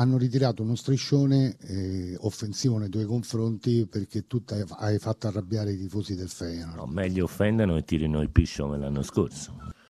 hanno ritirato uno striscione eh, offensivo nei tuoi confronti perché tu hai fatto arrabbiare i tifosi del Feyenoord. No, meglio offendano e tirino il piscio come l'anno scorso.